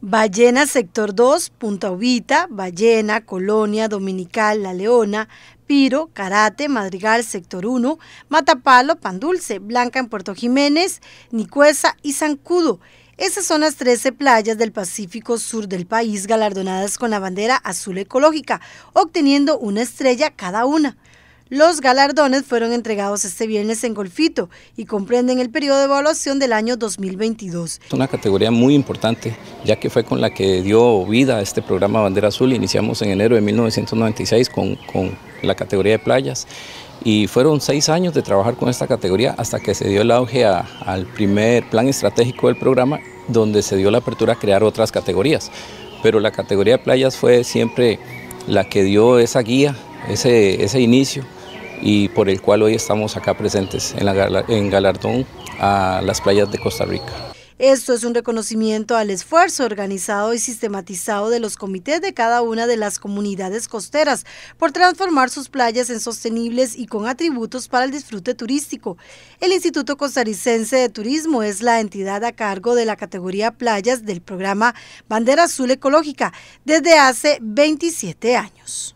Ballena Sector 2, Punta Ubita, Ballena, Colonia, Dominical, La Leona, Piro, Karate, Madrigal, Sector 1, Matapalo, Pan Dulce, Blanca en Puerto Jiménez, Nicuesa y Zancudo. Esas son las 13 playas del Pacífico Sur del país galardonadas con la bandera azul ecológica, obteniendo una estrella cada una. Los galardones fueron entregados este viernes en Golfito y comprenden el periodo de evaluación del año 2022. Es una categoría muy importante, ya que fue con la que dio vida a este programa Bandera Azul. Iniciamos en enero de 1996 con, con la categoría de playas y fueron seis años de trabajar con esta categoría hasta que se dio el auge al primer plan estratégico del programa, donde se dio la apertura a crear otras categorías. Pero la categoría de playas fue siempre la que dio esa guía, ese, ese inicio y por el cual hoy estamos acá presentes en, Galardón a las playas de Costa Rica. Esto es un reconocimiento al esfuerzo organizado y sistematizado de los comités de cada una de las comunidades costeras por transformar sus playas en sostenibles y con atributos para el disfrute turístico. El Instituto Costarricense de Turismo es la entidad a cargo de la categoría playas del programa Bandera Azul Ecológica desde hace 27 años.